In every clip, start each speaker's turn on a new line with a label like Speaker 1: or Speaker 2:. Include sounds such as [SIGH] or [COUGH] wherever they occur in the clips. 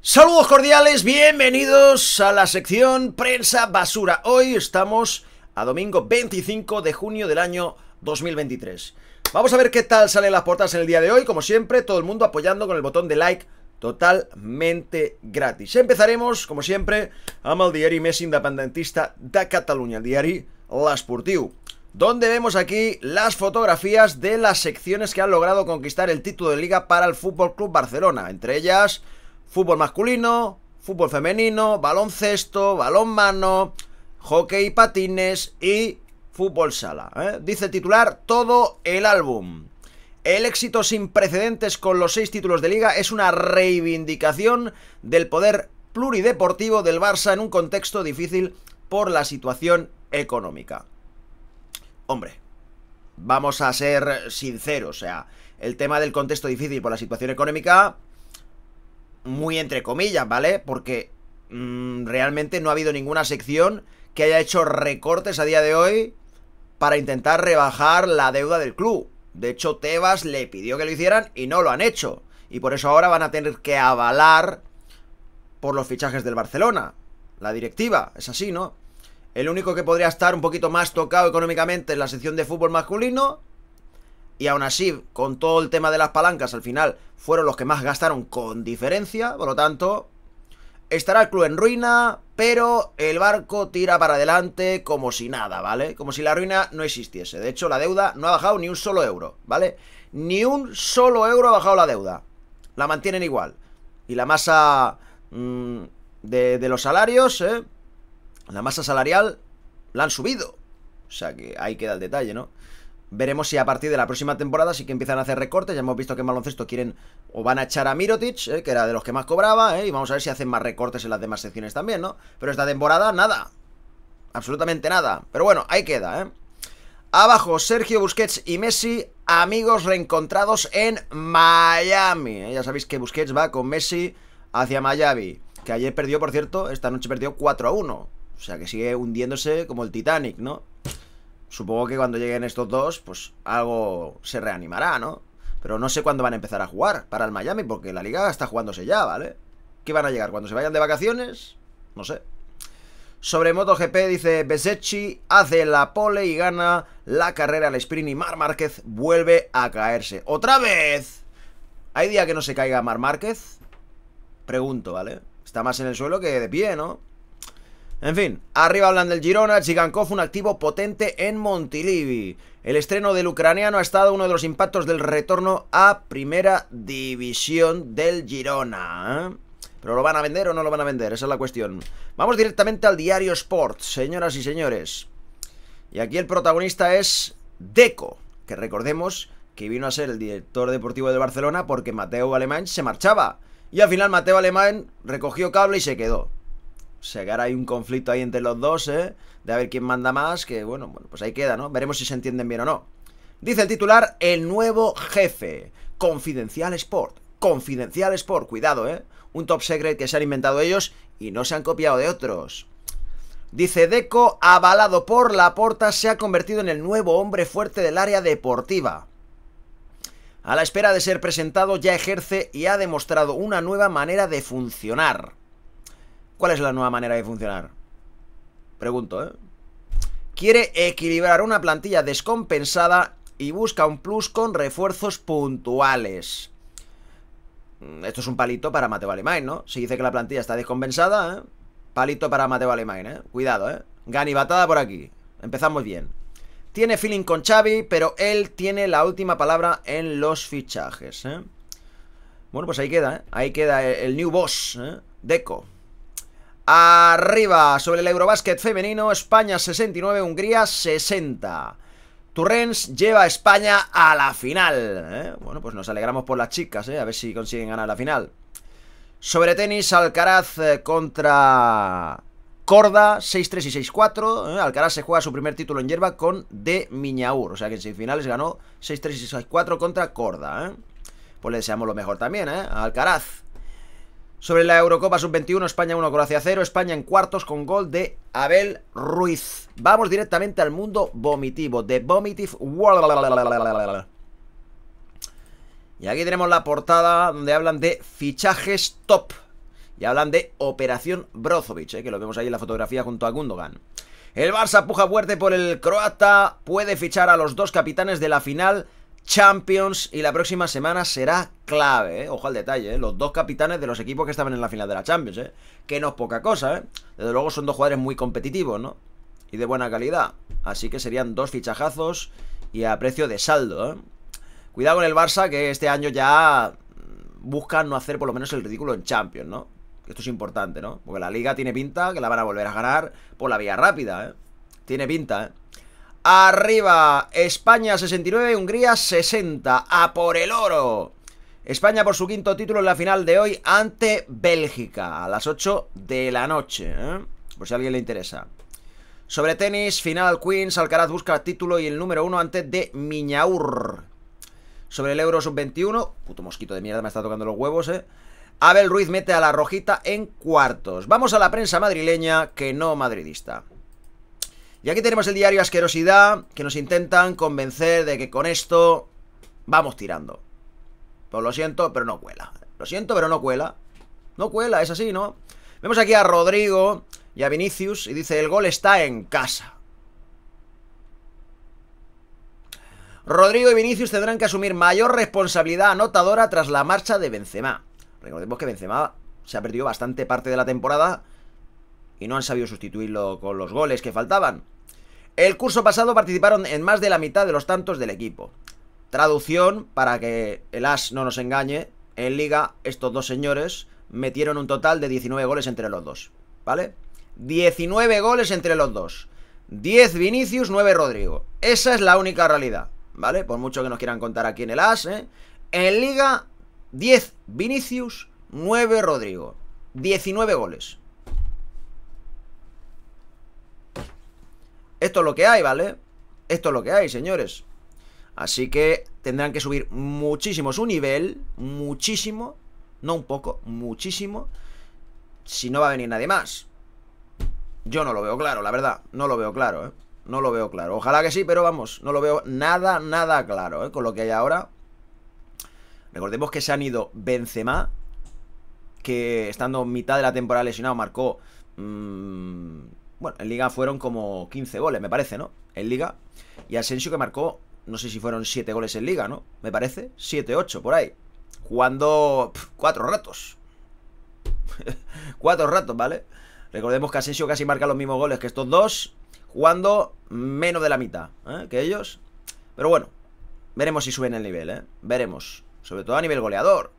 Speaker 1: Saludos cordiales, bienvenidos a la sección Prensa Basura. Hoy estamos a domingo 25 de junio del año 2023. Vamos a ver qué tal salen las portadas en el día de hoy. Como siempre, todo el mundo apoyando con el botón de like totalmente gratis. Empezaremos, como siempre, a el diari més independentista de Cataluña, el Las L'Esportiu, donde vemos aquí las fotografías de las secciones que han logrado conquistar el título de liga para el Fútbol Club Barcelona, entre ellas fútbol masculino, fútbol femenino, baloncesto, balonmano, hockey y patines y fútbol sala. ¿eh? Dice titular todo el álbum. El éxito sin precedentes con los seis títulos de liga es una reivindicación del poder plurideportivo del Barça en un contexto difícil por la situación económica. Hombre, vamos a ser sinceros, o sea, el tema del contexto difícil por la situación económica muy entre comillas, ¿vale? Porque mm, realmente no ha habido ninguna sección que haya hecho recortes a día de hoy para intentar rebajar la deuda del club. De hecho, Tebas le pidió que lo hicieran y no lo han hecho. Y por eso ahora van a tener que avalar por los fichajes del Barcelona. La directiva, es así, ¿no? El único que podría estar un poquito más tocado económicamente es la sección de fútbol masculino y aún así, con todo el tema de las palancas, al final fueron los que más gastaron con diferencia, por lo tanto, estará el club en ruina, pero el barco tira para adelante como si nada, ¿vale? Como si la ruina no existiese. De hecho, la deuda no ha bajado ni un solo euro, ¿vale? Ni un solo euro ha bajado la deuda. La mantienen igual. Y la masa mm, de, de los salarios, ¿eh? La masa salarial la han subido. O sea que ahí queda el detalle, ¿no? Veremos si a partir de la próxima temporada sí que empiezan a hacer recortes. Ya hemos visto que en baloncesto quieren o van a echar a Mirotic, eh, que era de los que más cobraba, eh, y vamos a ver si hacen más recortes en las demás secciones también, ¿no? Pero esta temporada, nada. Absolutamente nada. Pero bueno, ahí queda, ¿eh? Abajo, Sergio Busquets y Messi, amigos reencontrados en Miami. ¿eh? Ya sabéis que Busquets va con Messi hacia Miami. Que ayer perdió, por cierto, esta noche perdió 4 a 1. O sea que sigue hundiéndose como el Titanic, ¿no? Supongo que cuando lleguen estos dos, pues algo se reanimará, ¿no? Pero no sé cuándo van a empezar a jugar para el Miami, porque la liga está jugándose ya, ¿vale? ¿Qué van a llegar? ¿Cuando se vayan de vacaciones? No sé. Sobre MotoGP dice Besecchi hace la pole y gana la carrera al sprint y Mar Márquez vuelve a caerse. ¡Otra vez! ¿Hay día que no se caiga Mar Márquez? Pregunto, ¿vale? Está más en el suelo que de pie, ¿no? En fin, arriba hablan del Girona, Chigankov un activo potente en Montilivi. El estreno del ucraniano ha estado uno de los impactos del retorno a primera división del Girona. ¿eh? ¿Pero lo van a vender o no lo van a vender? Esa es la cuestión. Vamos directamente al diario Sport, señoras y señores. Y aquí el protagonista es Deco, que recordemos que vino a ser el director deportivo de Barcelona porque Mateo Alemán se marchaba. Y al final Mateo Alemán recogió cable y se quedó hará hay un conflicto ahí entre los dos, ¿eh? De a ver quién manda más, que bueno, bueno, pues ahí queda, ¿no? Veremos si se entienden bien o no. Dice el titular, el nuevo jefe, Confidencial Sport. Confidencial Sport, cuidado, ¿eh? Un top secret que se han inventado ellos y no se han copiado de otros. Dice Deco, avalado por la Laporta, se ha convertido en el nuevo hombre fuerte del área deportiva. A la espera de ser presentado, ya ejerce y ha demostrado una nueva manera de funcionar. ¿Cuál es la nueva manera de funcionar? Pregunto, ¿eh? Quiere equilibrar una plantilla descompensada y busca un plus con refuerzos puntuales. Mm, esto es un palito para Mateo Alemán, ¿no? Si dice que la plantilla está descompensada, ¿eh? Palito para Mateo Alemán, ¿eh? Cuidado, ¿eh? Gani batada por aquí. Empezamos bien. Tiene feeling con Xavi, pero él tiene la última palabra en los fichajes, ¿eh? Bueno, pues ahí queda, ¿eh? Ahí queda el new boss, ¿eh? Deco. Arriba, sobre el Eurobásquet femenino, España 69, Hungría 60. Turrens lleva a España a la final. ¿eh? Bueno, pues nos alegramos por las chicas, ¿eh? a ver si consiguen ganar la final. Sobre tenis, Alcaraz eh, contra Corda, 6-3 y 6-4. Alcaraz se juega su primer título en hierba con De Miñaur. O sea que en semifinales ganó 6-3 y 6-4 contra Corda. Pues le deseamos lo mejor también, Alcaraz. Sobre la Eurocopa Sub-21, España 1, Croacia 0, España en cuartos con gol de Abel Ruiz. Vamos directamente al mundo vomitivo, de Vomitive World. Y aquí tenemos la portada donde hablan de fichajes top. Y hablan de Operación Brozovic, eh, que lo vemos ahí en la fotografía junto a Gundogan. El Barça puja fuerte por el croata, puede fichar a los dos capitanes de la final Champions y la próxima semana será clave, ¿eh? ojo al detalle, ¿eh? los dos capitanes de los equipos que estaban en la final de la Champions, ¿eh? que no es poca cosa, ¿eh? desde luego son dos jugadores muy competitivos ¿no? y de buena calidad, así que serían dos fichajazos y a precio de saldo. ¿eh? Cuidado con el Barça que este año ya mm, buscan no hacer por lo menos el ridículo en Champions, ¿no? Esto es importante, ¿no? Porque la liga tiene pinta que la van a volver a ganar por la vía rápida, ¿eh? Tiene pinta, ¿eh? Arriba, España 69, Hungría 60. A por el oro. España por su quinto título en la final de hoy ante Bélgica a las 8 de la noche. ¿eh? Por si a alguien le interesa. Sobre tenis, final Queens, Alcaraz busca título y el número 1 ante de Miñaur. Sobre el Euro sub-21, puto mosquito de mierda me está tocando los huevos, ¿eh? Abel Ruiz mete a la rojita en cuartos. Vamos a la prensa madrileña que no madridista. Y aquí tenemos el diario Asquerosidad, que nos intentan convencer de que con esto vamos tirando. Pues lo siento, pero no cuela. Lo siento, pero no cuela. No cuela, es así, ¿no? Vemos aquí a Rodrigo y a Vinicius y dice, el gol está en casa. Rodrigo y Vinicius tendrán que asumir mayor responsabilidad anotadora tras la marcha de Benzema. Recordemos que Benzema se ha perdido bastante parte de la temporada y no han sabido sustituirlo con los goles que faltaban. El curso pasado participaron en más de la mitad de los tantos del equipo. Traducción, para que el As no nos engañe, en liga estos dos señores metieron un total de 19 goles entre los dos, ¿vale? 19 goles entre los dos. 10 Vinicius, 9 Rodrigo. Esa es la única realidad, ¿vale? Por mucho que nos quieran contar aquí en el As, ¿eh? En liga 10 Vinicius, 9 Rodrigo. 19 goles. Esto es lo que hay, ¿vale? Esto es lo que hay, señores. Así que tendrán que subir muchísimo su nivel, muchísimo, no un poco, muchísimo, si no va a venir nadie más. Yo no lo veo claro, la verdad, no lo veo claro, ¿eh? No lo veo claro. Ojalá que sí, pero vamos, no lo veo nada, nada claro, ¿eh? Con lo que hay ahora. Recordemos que se han ido Benzema, que estando en mitad de la temporada lesionado marcó... Mm, bueno, en Liga fueron como 15 goles, me parece, ¿no? En Liga. Y Asensio que marcó, no sé si fueron 7 goles en Liga, ¿no? Me parece. 7, 8, por ahí. Jugando cuatro ratos. [LAUGHS] cuatro ratos, ¿vale? Recordemos que Asensio casi marca los mismos goles que estos dos. Jugando menos de la mitad ¿eh? que ellos. Pero bueno, veremos si suben el nivel, ¿eh? Veremos. Sobre todo a nivel goleador.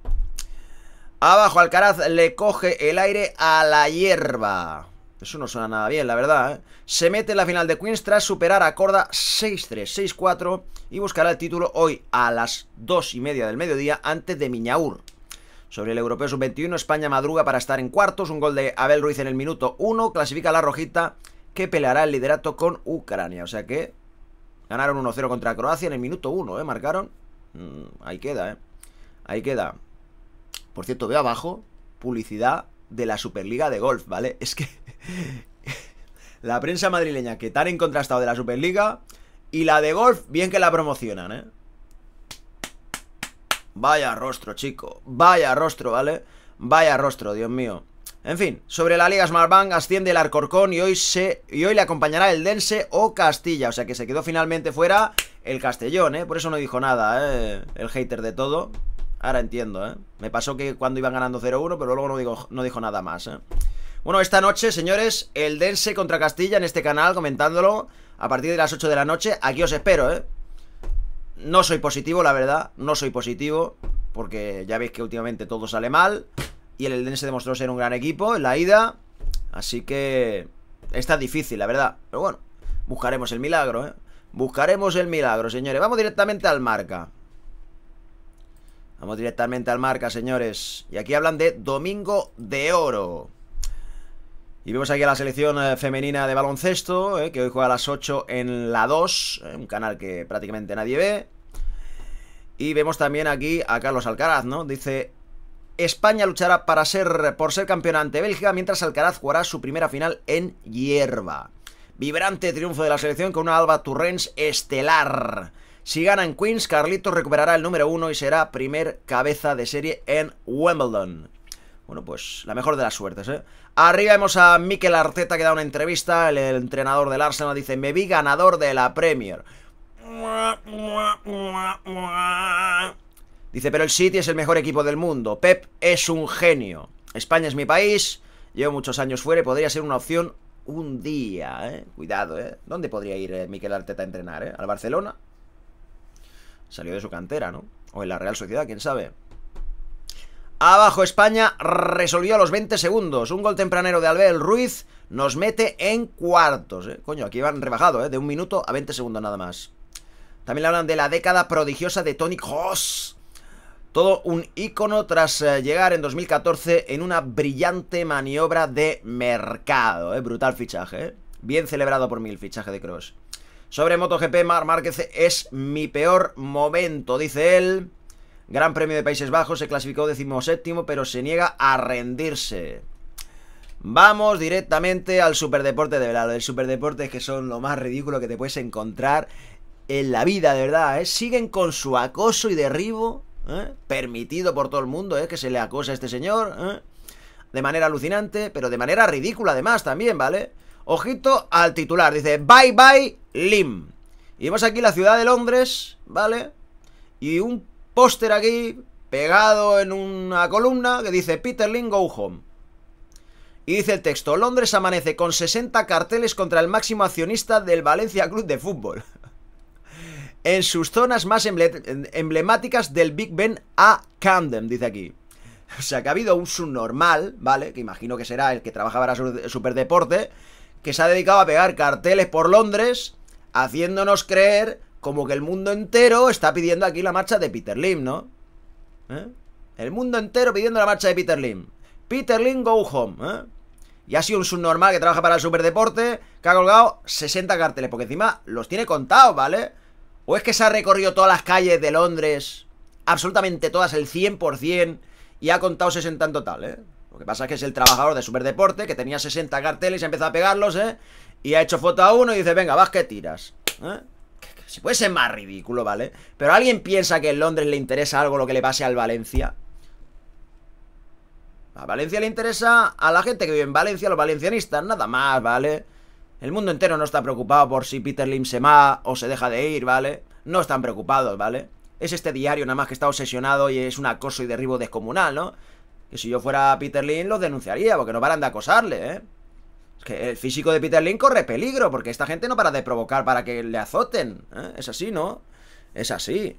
Speaker 1: Abajo Alcaraz le coge el aire a la hierba. Eso no suena nada bien, la verdad. ¿eh? Se mete en la final de Queens tras superar a Corda 6-3, 6-4 y buscará el título hoy a las 2 y media del mediodía antes de Miñaur. Sobre el europeo sub-21, España madruga para estar en cuartos. Un gol de Abel Ruiz en el minuto 1 clasifica a la rojita que peleará el liderato con Ucrania. O sea que ganaron 1-0 contra Croacia en el minuto 1, ¿eh? Marcaron. Mm, ahí queda, ¿eh? Ahí queda. Por cierto, veo abajo publicidad de la Superliga de Golf, ¿vale? Es que [LAUGHS] la prensa madrileña, que tan en de la Superliga, y la de golf, bien que la promocionan, ¿eh? Vaya rostro, chico. Vaya rostro, ¿vale? Vaya rostro, Dios mío. En fin, sobre la Liga Smartbank asciende el Arcorcón y hoy, se, y hoy le acompañará el Dense o Castilla. O sea que se quedó finalmente fuera el Castellón, ¿eh? Por eso no dijo nada, ¿eh? El hater de todo. Ahora entiendo, ¿eh? Me pasó que cuando iban ganando 0-1, pero luego no, no dijo nada más, ¿eh? Bueno, esta noche, señores, el Dense contra Castilla en este canal, comentándolo a partir de las 8 de la noche. Aquí os espero, ¿eh? No soy positivo, la verdad, no soy positivo, porque ya veis que últimamente todo sale mal. Y el Dense demostró ser un gran equipo en la ida. Así que está difícil, la verdad. Pero bueno, buscaremos el milagro, ¿eh? Buscaremos el milagro, señores. Vamos directamente al marca. Vamos directamente al marca, señores. Y aquí hablan de Domingo de Oro. Y vemos aquí a la selección eh, femenina de baloncesto, eh, que hoy juega a las 8 en la 2, eh, un canal que prácticamente nadie ve. Y vemos también aquí a Carlos Alcaraz, ¿no? Dice, España luchará para ser, por ser campeón ante Bélgica, mientras Alcaraz jugará su primera final en hierba. Vibrante triunfo de la selección con una Alba Turrens estelar. Si gana en Queens, Carlitos recuperará el número uno y será primer cabeza de serie en Wimbledon. Bueno, pues la mejor de las suertes, ¿eh? Arriba vemos a Mikel Arteta que da una entrevista. El, entrenador del Arsenal dice: Me vi ganador de la Premier. Dice: Pero el City es el mejor equipo del mundo. Pep es un genio. España es mi país. Llevo muchos años fuera y podría ser una opción un día, ¿eh? Cuidado, ¿eh? ¿Dónde podría ir Miquel eh, Mikel Arteta a entrenar, eh? ¿Al Barcelona? Salió de su cantera, ¿no? O en la Real Sociedad, quién sabe. Abajo España resolvió a los 20 segundos. Un gol tempranero de Albel Ruiz nos mete en cuartos. Eh. Coño, aquí van rebajado, eh, de un minuto a 20 segundos nada más. También hablan de la década prodigiosa de Tony Cross. Todo un ícono tras eh, llegar en 2014 en una brillante maniobra de mercado. Brutal fichaje. Bien celebrado por mí el fichaje de Cross. Sobre MotoGP, Mar Márquez es mi peor momento, dice él. Gran Premio de Países Bajos, se clasificó decimoséptimo, pero se niega a rendirse. Vamos directamente al superdeporte de verdad El superdeporte es que son lo más ridículo que te puedes encontrar en la vida, de verdad. ¿eh? Siguen con su acoso y derribo, ¿eh? permitido por todo el mundo, ¿eh? que se le acosa a este señor. ¿eh? De manera alucinante, pero de manera ridícula además también, ¿vale? Ojito al titular, dice Bye Bye Lim. Y vemos aquí la ciudad de Londres, ¿vale? Y un póster aquí, pegado en una columna, que dice Peter Go Home. Y dice el texto, Londres amanece con 60 carteles contra el máximo accionista del Valencia Club de Fútbol. [LAUGHS] en sus zonas más emblemáticas del Big Ben a Camden, dice aquí. O sea, que ha habido un subnormal, ¿vale? Que imagino que será el que trabajaba para Superdeporte, que se ha dedicado a pegar carteles por Londres, haciéndonos creer como que el mundo entero está pidiendo aquí la marcha de Peter Lim, ¿no? ¿Eh? El mundo entero pidiendo la marcha de Peter Lim. Peter Lim, go home, ¿eh? Y ha sido un subnormal que trabaja para el superdeporte que ha colgado 60 carteles, porque encima los tiene contados, ¿vale? ¿O es que se ha recorrido todas las calles de Londres, absolutamente todas, el 100%, y ha contado 60 en total, ¿eh? Lo que pasa es que es el trabajador de Superdeporte, que tenía 60 carteles y ha empezado a pegarlos, ¿eh? Y ha hecho foto a uno y dice, venga, vas que tiras, ¿eh? Si puede ser más ridículo, ¿vale? Pero ¿alguien piensa que en Londres le interesa algo lo que le pase al Valencia? A Valencia le interesa a la gente que vive en Valencia, los valencianistas, nada más, ¿vale? El mundo entero no está preocupado por si Peter Lim se va o se deja de ir, ¿vale? No están preocupados, ¿vale? Es este diario nada más que está obsesionado y es un acoso y derribo descomunal, ¿no? Que si yo fuera Peter Lim los denunciaría porque no paran de acosarle, ¿eh? Es que el físico de Peter Lynn corre peligro, porque esta gente no para de provocar para que le azoten. ¿eh? Es así, ¿no? Es así.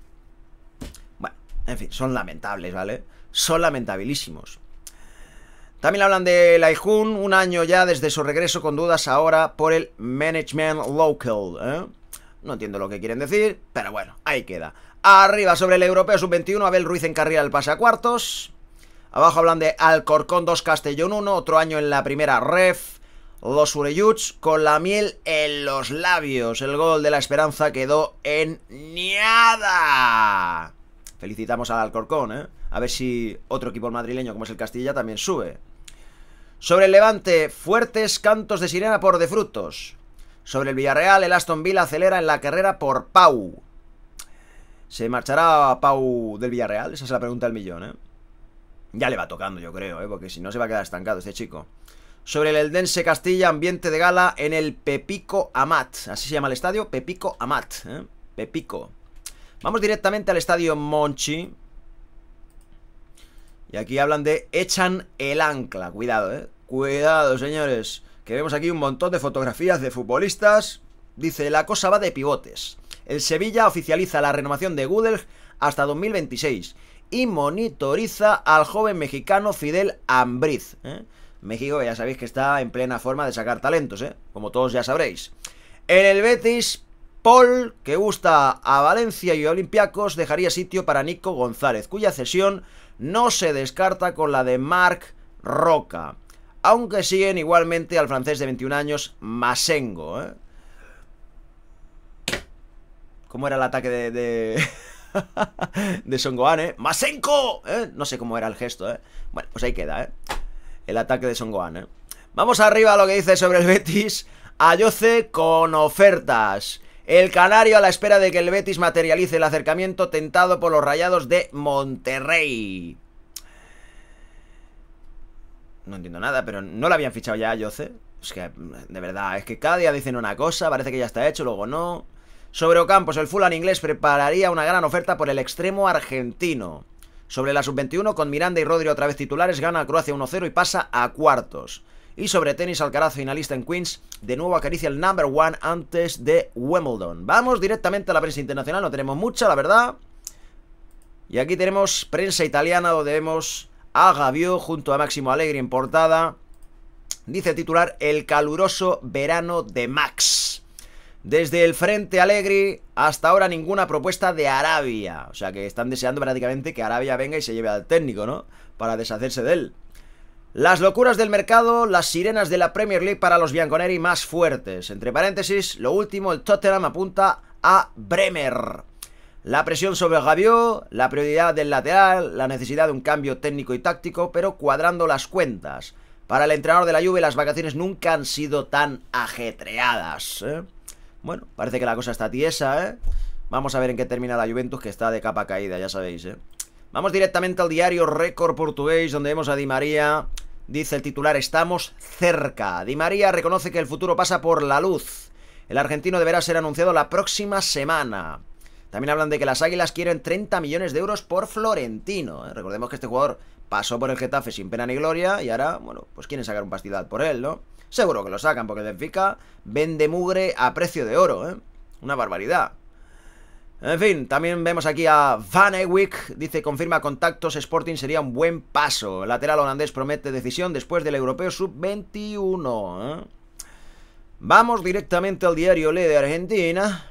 Speaker 1: Bueno, en fin, son lamentables, ¿vale? Son lamentabilísimos. También hablan de Laijun, un año ya desde su regreso con dudas ahora por el Management Local. ¿eh? No entiendo lo que quieren decir, pero bueno, ahí queda. Arriba sobre el europeo sub-21, Abel Ruiz carrera el pase a cuartos. Abajo hablan de Alcorcón 2, Castellón 1, otro año en la primera ref los Ureyuts con la miel en los labios. El gol de la esperanza quedó en niada. Felicitamos al Alcorcón, ¿eh? A ver si otro equipo madrileño como es el Castilla también sube. Sobre el Levante, fuertes cantos de sirena por Defrutos. Sobre el Villarreal, el Aston Villa acelera en la carrera por Pau. ¿Se marchará Pau del Villarreal? Esa es la pregunta del millón, ¿eh? Ya le va tocando, yo creo, ¿eh? Porque si no se va a quedar estancado este chico sobre el Eldense Castilla, ambiente de gala en el Pepico Amat. Así se llama el estadio, Pepico Amat. ¿eh? Pepico. Vamos directamente al estadio Monchi. Y aquí hablan de echan el ancla. Cuidado, eh. Cuidado, señores. Que vemos aquí un montón de fotografías de futbolistas. Dice, la cosa va de pivotes. El Sevilla oficializa la renovación de Gudel hasta 2026 y monitoriza al joven mexicano Fidel Ambriz. ¿eh? México, ya sabéis que está en plena forma de sacar talentos, ¿eh? Como todos ya sabréis. En el Betis, Paul, que gusta a Valencia y Olympiacos, dejaría sitio para Nico González, cuya cesión no se descarta con la de Marc Roca. Aunque siguen igualmente al francés de 21 años, Masengo, ¿eh? ¿Cómo era el ataque de... de... [LAUGHS] de Songoane, ¿eh? ¡Masenko! ¿Eh? No sé cómo era el gesto, ¿eh? Bueno, pues ahí queda, ¿eh? el ataque de Son ¿eh? Vamos arriba a lo que dice sobre el Betis. Ayoce con ofertas. El canario a la espera de que el Betis materialice el acercamiento tentado por los rayados de Monterrey. No entiendo nada, pero no lo habían fichado ya a Ayoce. Es que, de verdad, es que cada día dicen una cosa, parece que ya está hecho, luego no. Sobre Ocampos, el Fulham inglés prepararía una gran oferta por el extremo argentino. Sobre la sub-21, con Miranda y Rodri otra vez titulares, gana Croacia 1-0 y pasa a cuartos. Y sobre tenis, Alcaraz, finalista en Queens, de nuevo acaricia el number one antes de Wimbledon. Vamos directamente a la prensa internacional, no tenemos mucha, la verdad. Y aquí tenemos prensa italiana, donde vemos a Gavio junto a Máximo Alegre en portada. Dice titular, el caluroso verano de Max. Desde el Frente Alegre hasta ahora ninguna propuesta de Arabia. O sea que están deseando prácticamente que Arabia venga y se lleve al técnico, ¿no? Para deshacerse de él. Las locuras del mercado, las sirenas de la Premier League para los bianconeri más fuertes. Entre paréntesis, lo último, el Tottenham apunta a Bremer. La presión sobre Gavió, la prioridad del lateral, la necesidad de un cambio técnico y táctico, pero cuadrando las cuentas. Para el entrenador de la Juve las vacaciones nunca han sido tan ajetreadas. ¿eh? Bueno, parece que la cosa está tiesa, ¿eh? Vamos a ver en qué termina la Juventus, que está de capa caída, ya sabéis, ¿eh? Vamos directamente al diario Récord Portugués, donde vemos a Di María. Dice el titular, estamos cerca. Di María reconoce que el futuro pasa por la luz. El argentino deberá ser anunciado la próxima semana. También hablan de que las Águilas quieren 30 millones de euros por Florentino. Eh, recordemos que este jugador pasó por el Getafe sin pena ni gloria y ahora, bueno, pues quieren sacar un pastizal por él, ¿no? Seguro que lo sacan porque el Benfica vende mugre a precio de oro, ¿eh? Una barbaridad. En fin, también vemos aquí a Van Eyck, dice confirma contactos, Sporting sería un buen paso. Lateral holandés promete decisión después del europeo sub-21. ¿eh? Vamos directamente al diario Le de Argentina.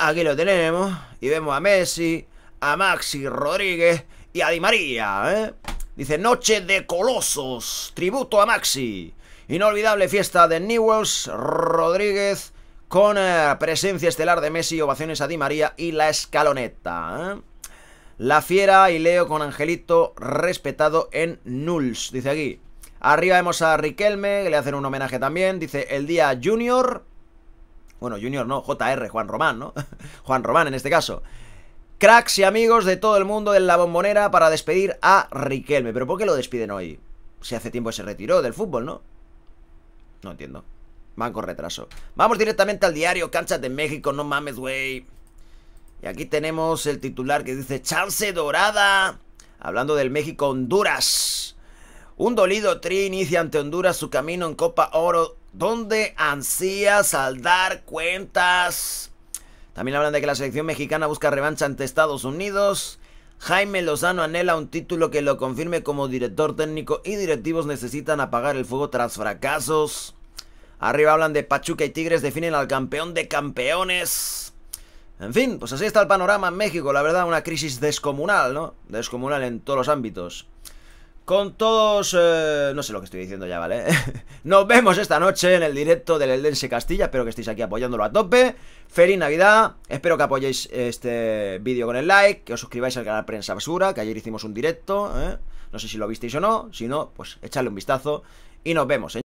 Speaker 1: Aquí lo tenemos. Y vemos a Messi, a Maxi Rodríguez y a Di María, ¿eh? Dice, noche de colosos, tributo a Maxi. Inolvidable fiesta de Newells, Rodríguez, con eh, presencia estelar de Messi, ovaciones a Di María y la escaloneta. ¿eh? La Fiera y Leo con Angelito respetado en Nulls, dice aquí. Arriba vemos a Riquelme, que le hacen un homenaje también. Dice, el día Junior, bueno, Junior no, JR, Juan Román, ¿no? [LAUGHS] Juan Román en este caso. Cracks y amigos de todo el mundo en la bombonera para despedir a Riquelme. ¿Pero por qué lo despiden hoy? Si hace tiempo se retiró del fútbol, ¿no? No entiendo. Van retraso. Vamos directamente al diario Canchas de México, no mames, güey. Y aquí tenemos el titular que dice Chance Dorada. Hablando del México-Honduras. Un dolido Tri inicia ante Honduras su camino en Copa Oro donde ansías al dar cuentas. También hablan de que la selección mexicana busca revancha ante Estados Unidos. Jaime Lozano anhela un título que lo confirme como director técnico y directivos necesitan apagar el fuego tras fracasos. Arriba hablan de Pachuca y Tigres definen al campeón de campeones. En fin, pues así está el panorama en México, la verdad, una crisis descomunal, ¿no? Descomunal en todos los ámbitos con todos... Eh, no sé lo que estoy diciendo ya, ¿vale? [LAUGHS] Nos vemos esta noche en el directo del Eldense Castilla. Espero que estéis aquí apoyándolo a tope. Feliz Navidad. Espero que apoyéis este vídeo con el like, que os suscribáis al canal Prensa Basura, que ayer hicimos un directo. ¿eh? No sé si lo visteis o no. Si no, pues echadle un vistazo y nos vemos. ¿eh?